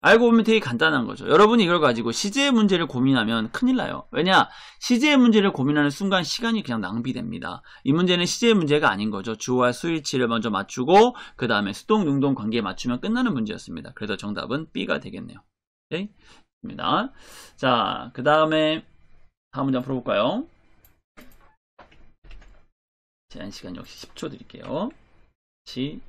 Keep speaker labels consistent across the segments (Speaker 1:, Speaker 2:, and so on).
Speaker 1: 알고 보면 되게 간단한 거죠. 여러분이 이걸 가지고 시제 문제를 고민하면 큰일 나요. 왜냐? 시제 문제를 고민하는 순간 시간이 그냥 낭비됩니다. 이 문제는 시제 문제가 아닌 거죠. 주어와 수위치를 먼저 맞추고 그 다음에 수동, 능동 관계에 맞추면 끝나는 문제였습니다. 그래서 정답은 B가 되겠네요. 오케이? 네? 자, 그 다음에
Speaker 2: 다음 문장 풀어볼까요? 제한 시간 역시 10초 드릴게요. 시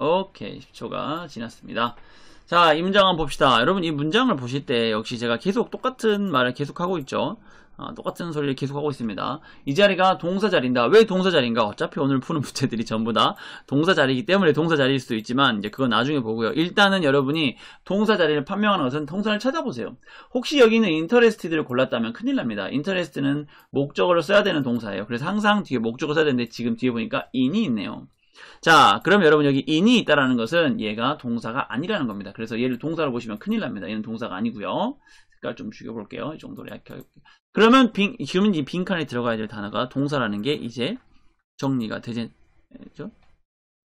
Speaker 2: 오케이 10초가 지났습니다
Speaker 1: 자, 이 문장 한번 봅시다. 여러분, 이 문장을 보실 때 역시 제가 계속 똑같은 말을 계속하고 있죠. 아, 똑같은 소리를 계속하고 있습니다. 이 자리가 동사 자리인가왜 동사 자리인가? 어차피 오늘 푸는 부채들이 전부 다 동사 자리이기 때문에 동사 자리일 수도 있지만 이제 그건 나중에 보고요. 일단은 여러분이 동사 자리를 판명하는 것은 동사를 찾아보세요. 혹시 여기는 인터레스티드를 골랐다면 큰일 납니다. 인터레스트는 목적어를 써야 되는 동사예요. 그래서 항상 뒤에 목적어 써야 되는데 지금 뒤에 보니까 인이 있네요. 자, 그럼 여러분 여기 in이 있다라는 것은 얘가 동사가 아니라는 겁니다. 그래서 얘를 동사로 보시면 큰일 납니다. 얘는 동사가 아니고요. 색깔 좀 죽여볼게요. 이 정도로 약해요 그러면 빈, 지금 이 빈칸에 들어가야 될 단어가 동사라는 게 이제 정리가 되죠?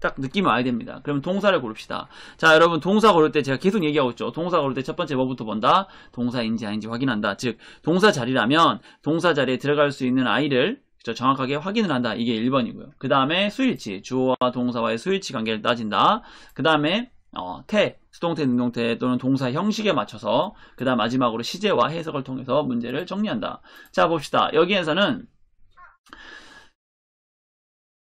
Speaker 1: 딱 느낌을 알야 됩니다. 그럼 동사를 고릅시다. 자, 여러분 동사 고를 때 제가 계속 얘기하고 있죠. 동사 고를 때 첫 번째 뭐부터 본다? 동사인지 아닌지 확인한다. 즉, 동사 자리라면 동사 자리에 들어갈 수 있는 아이를 그쵸? 정확하게 확인을 한다. 이게 1번이고요. 그 다음에 수일치, 주어와 동사와의 수일치 관계를 따진다. 그 다음에 어, 태, 수동태, 능동태 또는 동사 형식에 맞춰서 그 다음 마지막으로 시제와 해석을 통해서 문제를 정리한다. 자 봅시다. 여기에서는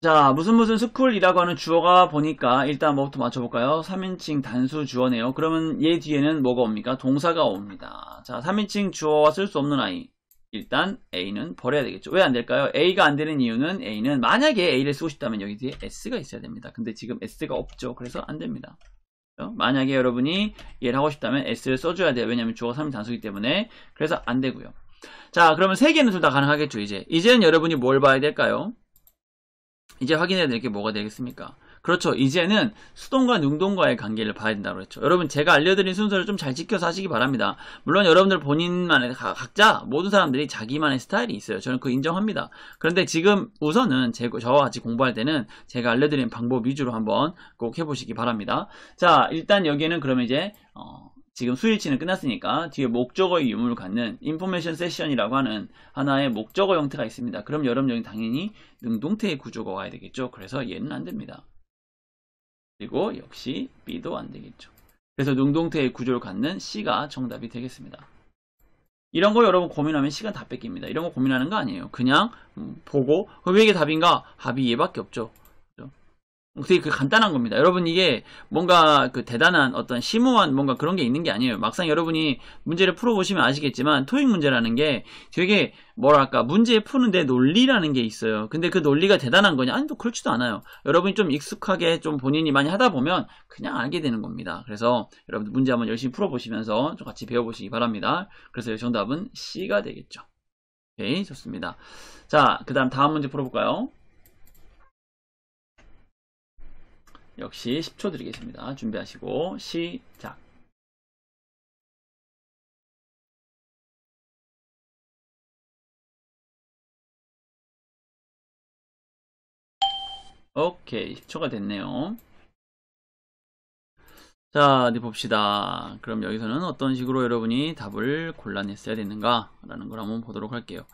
Speaker 1: 자 무슨 무슨 스쿨이라고 하는 주어가 보니까 일단 뭐부터 맞춰볼까요? 3인칭 단수 주어네요. 그러면 얘 뒤에는 뭐가 옵니까? 동사가 옵니다. 자 3인칭 주어와 쓸 수 없는 아이 일단 A는 버려야 되겠죠. 왜 안 될까요? A가 안 되는 이유는 A는 만약에 A를 쓰고 싶다면 여기 뒤에 S가 있어야 됩니다. 근데 지금 S가 없죠. 그래서 안 됩니다. 만약에 여러분이 얘를 하고 싶다면 S를 써줘야 돼요. 왜냐면 하 주어 3인 단수이기 때문에. 그래서 안 되고요. 자, 그러면 세 개는 둘 다 가능하겠죠, 이제. 이제는 여러분이 뭘 봐야 될까요? 이제 확인해야 될 게 뭐가 되겠습니까? 그렇죠. 이제는 수동과 능동과의 관계를 봐야 된다고 했죠. 여러분 제가 알려드린 순서를 좀 잘 지켜서 하시기 바랍니다. 물론 여러분들 본인만의 각자 모든 사람들이 자기만의 스타일이 있어요. 저는 그 인정합니다. 그런데 지금 우선은 제, 저와 같이 공부할 때는 제가 알려드린 방법 위주로 한번 꼭 해보시기 바랍니다. 자 일단 여기에는 그럼 이제 어, 지금 수일치는 끝났으니까 뒤에 목적어의 유무를 갖는 인포메이션 세션이라고 하는 하나의 목적어 형태가 있습니다. 그럼 여러분 여기 당연히 능동태의 구조가 와야 되겠죠. 그래서 얘는 안 됩니다. 그리고 역시 B도 안 되겠죠. 그래서 능동태의 구조를 갖는 C가 정답이 되겠습니다. 이런 거 여러분 고민하면 시간 다 뺏깁니다. 이런 거 고민하는 거 아니에요. 그냥 음, 보고 어, 왜 이게 답인가? 답이 얘밖에 없죠. 되게 그 간단한 겁니다. 여러분 이게 뭔가 그 대단한 어떤 심오한 뭔가 그런 게 있는 게 아니에요. 막상 여러분이 문제를 풀어보시면 아시겠지만 토익 문제라는 게 되게 뭐랄까 문제 푸는데 논리라는 게 있어요. 근데 그 논리가 대단한 거냐? 아니 또 그렇지도 않아요. 여러분이 좀 익숙하게 좀 본인이 많이 하다 보면 그냥 알게 되는 겁니다. 그래서 여러분들 문제 한번 열심히 풀어보시면서 좀 같이 배워보시기 바랍니다. 그래서 정답은 C가 되겠죠. 오케이 좋습니다. 자그 다음 다음 문제 풀어볼까요?
Speaker 2: 역시 10초 드리겠습니다. 준비하시고 시작. 오케이 10초가 됐네요. 자, 어디
Speaker 1: 봅시다. 그럼 여기서는 어떤 식으로 여러분이 답을 골라냈어야 되는가? 라는 걸 한번 보도록 할게요.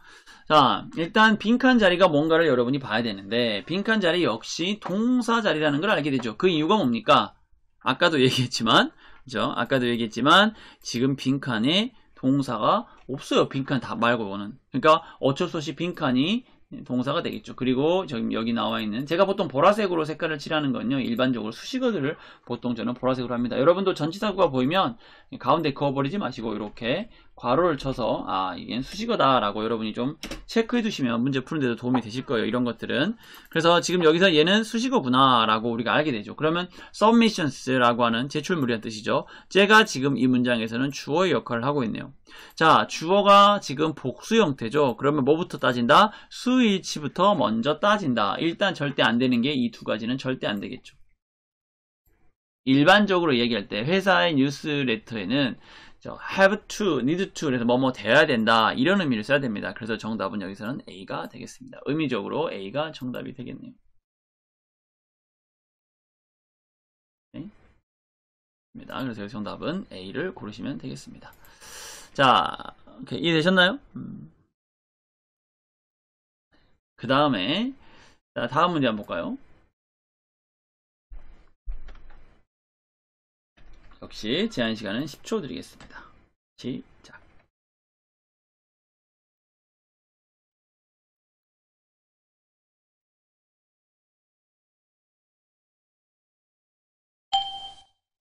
Speaker 1: 자, 일단 빈칸 자리가 뭔가를 여러분이 봐야 되는데 빈칸 자리 역시 동사 자리라는 걸 알게 되죠. 그 이유가 뭡니까? 아까도 얘기했지만, 그죠? 아까도 얘기했지만 지금 빈칸에 동사가 없어요. 빈칸 다 말고는. 그러니까 어쩔 수 없이 빈칸이 동사가 되겠죠. 그리고 지금 여기 나와 있는 제가 보통 보라색으로 색깔을 칠하는 건요. 일반적으로 수식어들을 보통 저는 보라색으로 합니다. 여러분도 전치사구가 보이면 가운데 그어버리지 마시고 이렇게 괄호를 쳐서 아 이게 수식어다 라고 여러분이 좀 체크해 두시면 문제 푸는데도 도움이 되실 거예요 이런 것들은 그래서 지금 여기서 얘는 수식어구나 라고 우리가 알게 되죠 그러면 submissions라고 하는 제출물이란 뜻이죠 제가 지금 이 문장에서는 주어의 역할을 하고 있네요 자 주어가 지금 복수 형태죠 그러면 뭐부터 따진다 수위치부터 먼저 따진다 일단 절대 안 되는 게 이 두 가지는 절대 안 되겠죠 일반적으로 얘기할 때 회사의 뉴스레터에는 have to, need to 그래서 뭐뭐 돼야 된다 이런 의미를
Speaker 2: 써야 됩니다. 그래서 정답은 여기서는 A가 되겠습니다. 의미적으로 A가 정답이 되겠네요. 네. 그래서 여기 정답은 A를 고르시면 되겠습니다. 자, 오케이, 이해되셨나요? 음. 그 다음에 자, 다음 문제 한번 볼까요? 역시 제한 시간은 10초 드리겠습니다. 시작.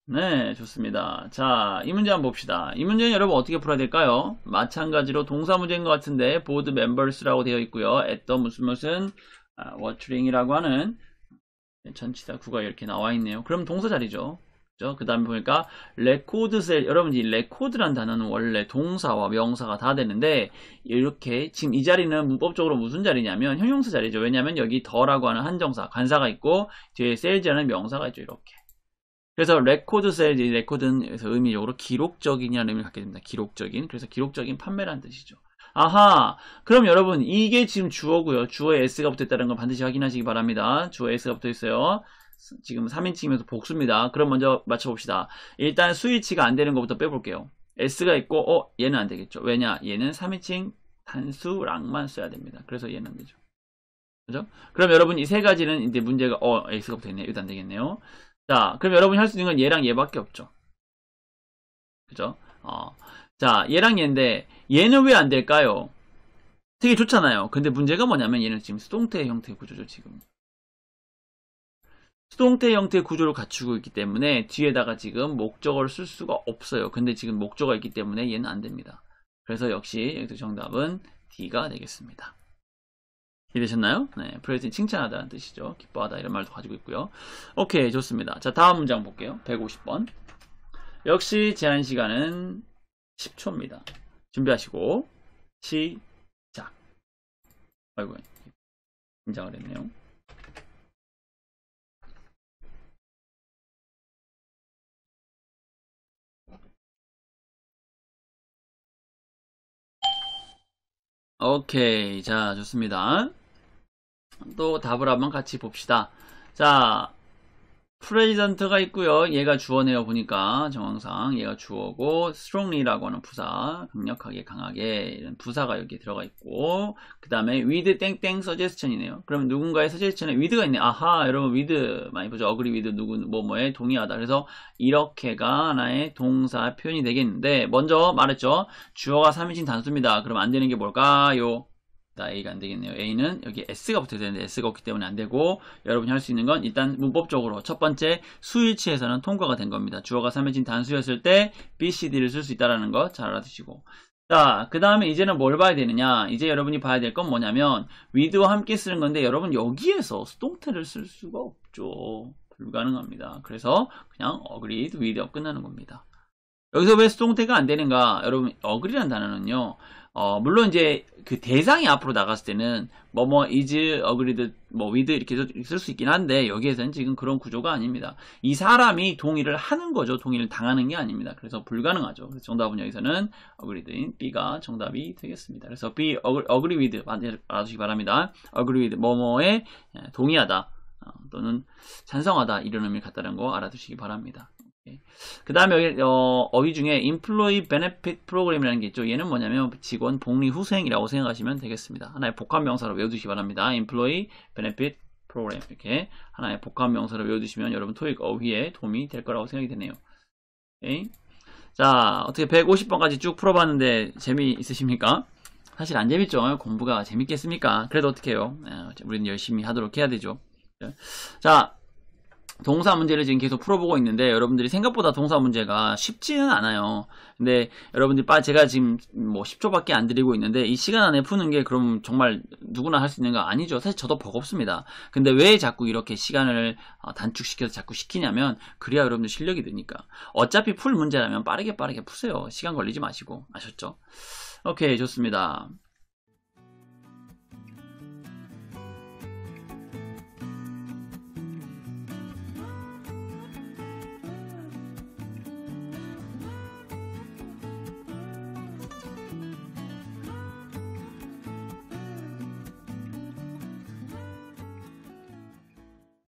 Speaker 2: 네, 좋습니다.
Speaker 1: 자, 이 문제 한번 봅시다. 이 문제는 여러분 어떻게 풀어야 될까요? 마찬가지로 동사 문제인 것 같은데 보드 멤버스라고 되어 있고요. 앳떤 무슨 무슨 워츄링이라고 아, 하는 전치사 구가 이렇게 나와 있네요. 그럼 동사 자리죠. 그 다음에 보니까 레코드셀 여러분 이 레코드란 단어는 원래 동사와 명사가 다 되는데 이렇게 지금 이 자리는 문법적으로 무슨 자리냐면 형용사 자리죠 왜냐면 하 여기 더라고 하는 한정사 간사가 있고 뒤에 셀즈라는 명사가 있죠 이렇게 그래서 레코드셀 레코드는 의미적으로 기록적인이라는 의미를 갖게 됩니다 기록적인 그래서 기록적인 판매란 뜻이죠 아하 그럼 여러분 이게 지금 주어고요 주어에 s가 붙었다는 건 반드시 확인하시기 바랍니다 주어에 s가 붙어 있어요 지금 3인칭이면서 복수입니다. 그럼 먼저 맞춰봅시다. 일단 스위치가 안 되는 것부터 빼볼게요. S가 있고 어 얘는 안 되겠죠. 왜냐? 얘는 3인칭 단수랑만 써야 됩니다. 그래서 얘는 안 되죠. 그죠? 그럼 여러분 이 세 가지는 이제 문제가 어 X가 되네. 이것도 안 되겠네요. 자, 그럼 여러분이 할 수 있는 건 얘랑 얘밖에 없죠. 그죠? 어. 자, 얘랑 얘인데 얘는 왜 안 될까요? 되게 좋잖아요. 근데 문제가 뭐냐면 얘는 지금 수동태 형태 구조죠, 지금. 수동태 형태의 구조를 갖추고 있기 때문에 뒤에다가 지금 목적어를 쓸 수가 없어요. 근데 지금 목적어가 있기 때문에 얘는 안 됩니다. 그래서 역시 여기서 정답은 D가 되겠습니다. 이해되셨나요? 네, 프레진 칭찬하다는 뜻이죠. 기뻐하다 이런 말도 가지고 있고요. 오케이, 좋습니다. 자, 다음 문장 볼게요. 150번. 역시 제한 시간은 10초입니다. 준비하시고 시작.
Speaker 2: 아이고, 긴장을 했네요. 오케이. 자, 좋습니다. 또 답을 한번 같이 봅시다.
Speaker 1: 자, 프레던트가 있고요. 얘가 주어네요. 보니까 정황상 얘가 주어고 strongly라고 하는 부사, 강력하게, 강하게 이런 부사가 여기 들어가 있고 그 다음에 with 땡땡 suggestion이네요. 그러면 누군가의 suggestion에 with가 있네. 아하, 여러분 with 많이 보죠. agree with 누구뭐 뭐에 동의하다. 그래서 이렇게가 하나의 동사 표현이 되겠는데 먼저 말했죠. 주어가 3인칭 단수입니다. 그럼 안 되는 게 뭘까요? 나 A가 안 되겠네요. A는 여기 S가 붙어야 되는데 S가 없기 때문에 안 되고 여러분이 할 수 있는 건 일단 문법적으로 첫 번째 수일치에서는 통과가 된 겁니다. 주어가 삼해진 단수였을 때 B, C, D를 쓸 수 있다는 거 잘 알아두시고 자, 그 다음에 이제는 뭘 봐야 되느냐? 이제 여러분이 봐야 될 건 뭐냐면 with와 함께 쓰는 건데 여러분 여기에서 수동태를 쓸 수가 없죠. 불가능합니다. 그래서 그냥 agreed with 끝나는 겁니다. 여기서 왜 수동태가 안 되는가? 여러분 agree란 단어는요. 어, 물론 이제 그 대상이 앞으로 나갔을 때는 뭐뭐 뭐, is agreed 뭐 with 이렇게 쓸 수 있긴 한데 여기에서는 지금 그런 구조가 아닙니다. 이 사람이 동의를 하는 거죠. 동의를 당하는 게 아닙니다. 그래서 불가능하죠. 그래서 정답은 여기서는 agreed인 B가 정답이 되겠습니다. 그래서 B agree with 알아주시기 바랍니다. agree with 뭐뭐에 동의하다 어, 또는 찬성하다 이런 의미를 갖다는 거 알아두시기 바랍니다. 예. 그 다음에 여기 어, 어휘 중에 Employee Benefit Program이라는 게 있죠. 얘는 뭐냐면 직원 복리 후생이라고 생각하시면 되겠습니다. 하나의 복합 명사로 외워두시기 바랍니다. Employee Benefit Program 이렇게 하나의 복합 명사로 외워두시면 여러분 토익 어휘에 도움이 될 거라고 생각이 되네요. 오이자 예. 어떻게 150번까지 쭉 풀어봤는데 재미있으십니까? 사실 안 재밌죠. 공부가 재밌겠습니까? 그래도 어떻게 해요? 아, 우리는 열심히 하도록 해야 되죠. 자 동사 문제를 지금 계속 풀어보고 있는데 여러분들이 생각보다 동사 문제가 쉽지는 않아요. 근데 여러분들빠 제가 지금 뭐 10초밖에 안 드리고 있는데 이 시간 안에 푸는 게 그럼 정말 누구나 할 수 있는 거 아니죠. 사실 저도 버겁습니다. 근데 왜 자꾸 이렇게 시간을 어, 단축시켜서 자꾸 시키냐면 그래야 여러분들 실력이 느니까. 어차피 풀 문제라면 빠르게 빠르게 푸세요. 시간 걸리지 마시고 아셨죠? 오케이 좋습니다.